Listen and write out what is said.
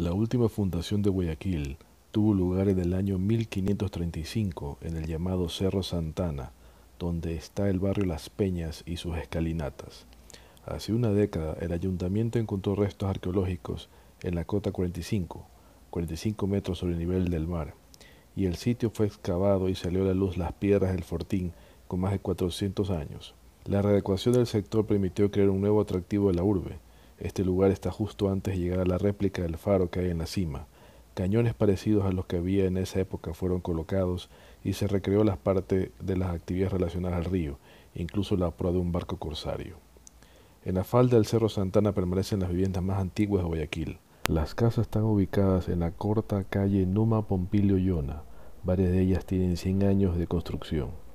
La última fundación de Guayaquil tuvo lugar en el año 1535 en el llamado Cerro Santana, donde está el barrio Las Peñas y sus escalinatas. Hace una década el ayuntamiento encontró restos arqueológicos en la cota 45, 45 metros sobre el nivel del mar, y el sitio fue excavado y salió a la luz las piedras del fortín con más de 400 años. La readecuación del sector permitió crear un nuevo atractivo de la urbe, este lugar está justo antes de llegar a la réplica del faro que hay en la cima. Cañones parecidos a los que había en esa época fueron colocados y se recreó las partes de las actividades relacionadas al río, incluso la proa de un barco corsario. En la falda del Cerro Santana permanecen las viviendas más antiguas de Guayaquil. Las casas están ubicadas en la corta calle Numa Pompilio Llona. Varias de ellas tienen 100 años de construcción.